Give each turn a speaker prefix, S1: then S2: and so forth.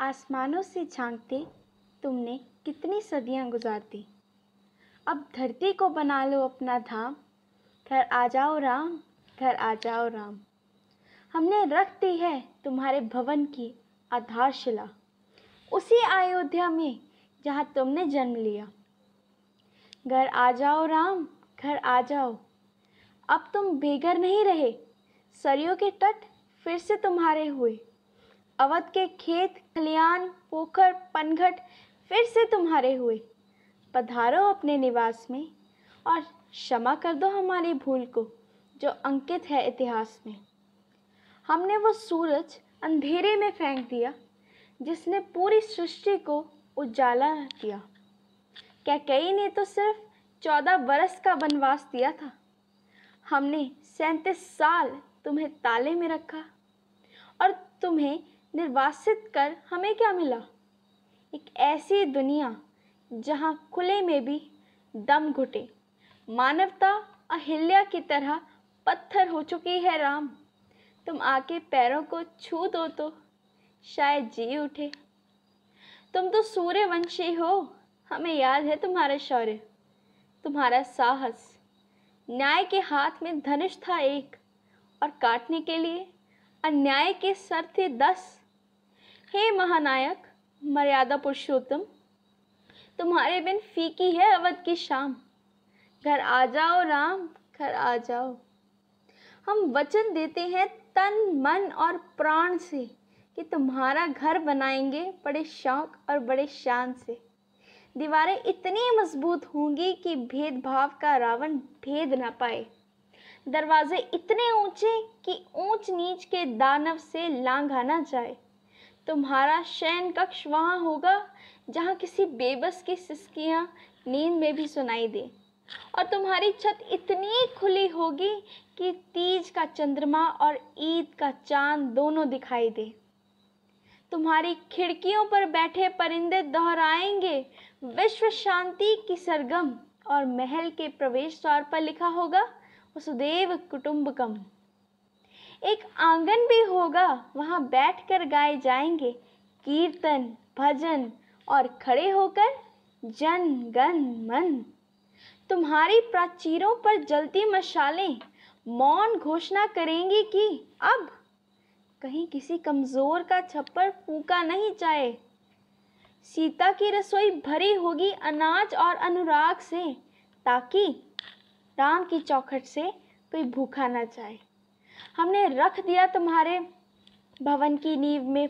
S1: आसमानों से झांकते तुमने कितनी सदियां गुजार दी अब धरती को बना लो अपना धाम घर आ जाओ राम घर आ जाओ राम हमने रख दी है तुम्हारे भवन की आधारशिला उसी अयोध्या में जहाँ तुमने जन्म लिया घर आ जाओ राम घर आ जाओ अब तुम बेघर नहीं रहे सरयू के तट फिर से तुम्हारे हुए अवध के खेत खलियान पोखर पनघट फिर से तुम्हारे हुए पधारो अपने निवास में और क्षमा कर दो हमारी भूल को जो अंकित है इतिहास में हमने वो सूरज अंधेरे में फेंक दिया जिसने पूरी सृष्टि को उजाला किया क्या कई ने तो सिर्फ चौदह बरस का वनवास दिया था हमने सैंतीस साल तुम्हें ताले में रखा और तुम्हें निर्वासित कर हमें क्या मिला एक ऐसी दुनिया जहां खुले में भी दम घुटे मानवता अहिल्या की तरह पत्थर हो चुकी है राम तुम आके पैरों को छू दो तो शायद जी उठे तुम तो सूर्यवंशी हो हमें याद है तुम्हारा शौर्य तुम्हारा साहस न्याय के हाथ में धनुष था एक और काटने के लिए अन्याय के सर थे दस हे महानायक मर्यादा पुरुषोत्तम तुम्हारे बिन फीकी है अवध की शाम घर आ जाओ राम घर आ जाओ हम वचन देते हैं तन मन और प्राण से कि तुम्हारा घर बनाएंगे बड़े शौक और बड़े शान से दीवारें इतनी मजबूत होंगी कि भेदभाव का रावण भेद ना पाए दरवाजे इतने ऊंचे कि ऊंच नीच के दानव से लांघा ना जाए तुम्हारा शयन कक्ष वहाँ होगा जहाँ किसी बेबस की सिस्कियाँ नींद में भी सुनाई दे और तुम्हारी छत इतनी खुली होगी कि तीज का चंद्रमा और ईद का चांद दोनों दिखाई दे तुम्हारी खिड़कियों पर बैठे परिंदे दोहराएंगे विश्व शांति की सरगम और महल के प्रवेश द्वार पर लिखा होगा वसुदेव कुटुंबकम एक आंगन भी होगा वहाँ बैठकर गाए जाएंगे कीर्तन भजन और खड़े होकर जन गन मन तुम्हारी प्राचीरों पर जलती मशालें मौन घोषणा करेंगी कि अब कहीं किसी कमज़ोर का छप्पर फूका नहीं जाए सीता की रसोई भरी होगी अनाज और अनुराग से ताकि राम की चौखट से कोई भूखा ना जाए हमने रख दिया तुम्हारे भवन की नींव में